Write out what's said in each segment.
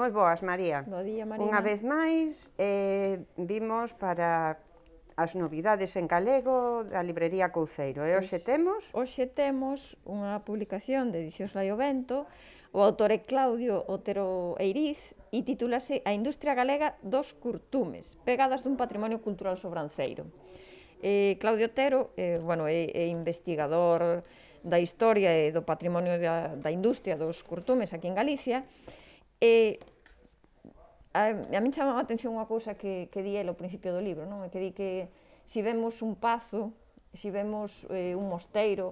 Moi boas, María. Bo día, María. Unha vez máis, eh, vimos para as novidades en galego da librería Couceiro. E hoxe pois, temos? Hoxe temos unha publicación de Edicións Laio Vento, o autor é Claudio Otero Eiriz e titúlase A industria galega dos curtumes, pegadas dun patrimonio cultural sobranceiro. Eh, Claudio Otero eh, bueno, é, é investigador da historia e do patrimonio da, da industria dos curtumes aquí en Galicia, E eh, a, a min chamaba a atención unha cousa que, que di el ao principio do libro, non? que di que si vemos un pazo, si vemos eh, un mosteiro,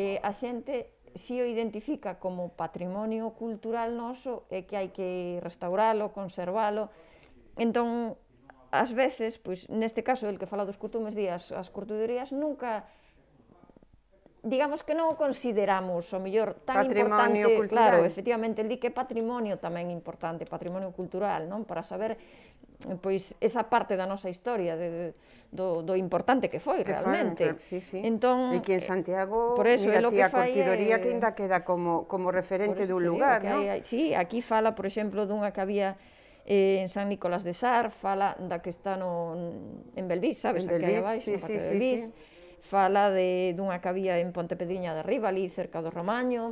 eh, a xente si o identifica como patrimonio cultural noso e que hai que restauralo, conservalo. Entón, ás veces, pois neste caso, el que fala dos curtumes días, as curtuderías nunca digamos que non o consideramos o mellor tan patrimonio importante, cultural. claro, efectivamente, el di que patrimonio tamén importante, patrimonio cultural, non? Para saber pois esa parte da nosa historia de, de do, do importante que foi que realmente. Fan, sí, sí. Entón, e que en Santiago, por eso, mira, lo que a curtidoría é... que ainda queda como, como referente dun lugar, non? Hai, sí, aquí fala, por exemplo, dunha que había eh, en San Nicolás de Sar, fala da que está no, en Belvís, sabes, en Belvís, aquí abaixo, sí, sí, sí, sí fala de dunha que había en Pontepedriña de Rivali, cerca do Romaño,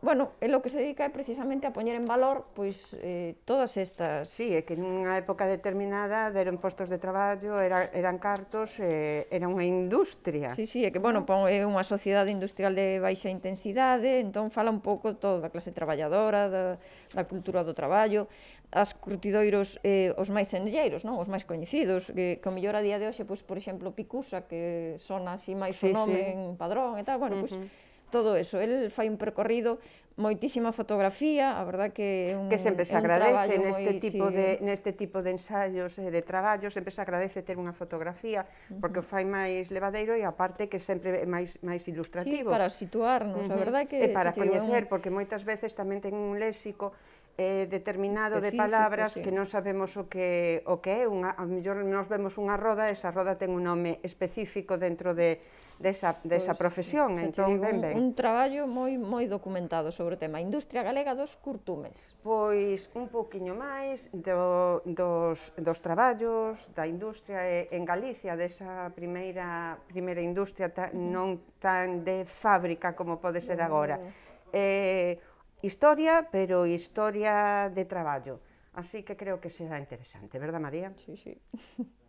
bueno, el lo que se dedica é precisamente a poñer en valor pois eh, todas estas... Sí, é que nunha época determinada deron postos de traballo, era, eran cartos, eh, era unha industria. Sí, sí, é que, bueno, pon, é unha sociedade industrial de baixa intensidade, entón fala un pouco todo da clase traballadora, da, da cultura do traballo, as curtidoiros eh, os máis senlleiros, non? os máis coñecidos, que, que o mellor a día de hoxe, pois, por exemplo, Picusa, que sona así máis sí, o nome sí. en padrón e tal, bueno, uh -huh. pois, todo eso. El fai un percorrido moitísima fotografía, a verdad que é un que sempre se agradece neste moi, tipo sí. de neste tipo de ensaios e eh, de traballos, sempre se agradece ter unha fotografía porque uh -huh. o fai máis levadeiro e aparte que sempre é máis máis ilustrativo. Sí, para situarnos, uh -huh. a verdad que e para coñecer, un... porque moitas veces tamén ten un léxico eh, determinado de palabras sí. que non sabemos o que o que é, unha, a mellor nos vemos unha roda, esa roda ten un nome específico dentro de desa, desa pues, pois, profesión, entón digo, ben, ben. Un, un traballo moi moi documentado sobre o tema industria galega dos curtumes. Pois un pouquiño máis do, dos, dos traballos da industria en Galicia, desa primeira primeira industria ta, non tan de fábrica como pode ser agora. Eh, historia, pero historia de trabajo. Así que creo que será interesante, ¿verdad, María? Sí, sí.